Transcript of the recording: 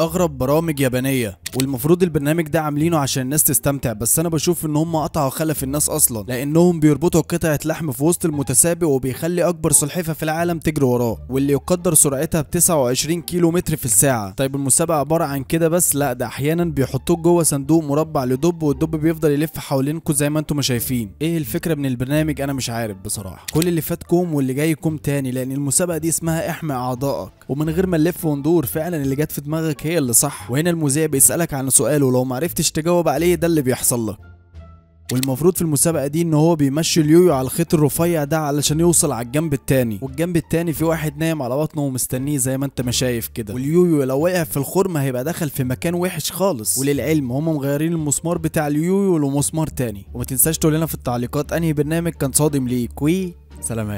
اغرب برامج يابانيه والمفروض البرنامج ده عاملينه عشان الناس تستمتع بس انا بشوف ان هم قطعوا خلف الناس اصلا لانهم بيربطوا قطعه لحم في وسط المتسابق وبيخلي اكبر سلحفه في العالم تجري وراه واللي يقدر سرعتها ب 29 كيلو متر في الساعه طيب المسابقه عباره عن كده بس لا ده احيانا بيحطوك جوه صندوق مربع لدب والدب بيفضل يلف حوالينكم زي ما انتم شايفين ايه الفكره من البرنامج انا مش عارف بصراحه كل اللي فاتكم واللي جايكم تاني لان المسابقه دي اسمها احمي اعضائك ومن غير ما نلف وندور فعلا اللي جت في دماغك هي اللي صح وهنا المذيع بيسألك عن سؤال ولو معرفتش تجاوب عليه ده اللي بيحصل لك والمفروض في المسابقة دي ان هو بيمشي اليويو على الخيط الرفيع ده علشان يوصل على الجنب التاني والجنب التاني في واحد نايم على بطنه ومستنيه زي ما انت ما شايف كده واليويو لو وقع في الخرم هيبقى دخل في مكان وحش خالص وللعلم هم مغيرين المسمار بتاع اليويو لمسمار تاني وما تنساش تقول لنا في التعليقات انهي برنامج كان صادم ليك وي سلامات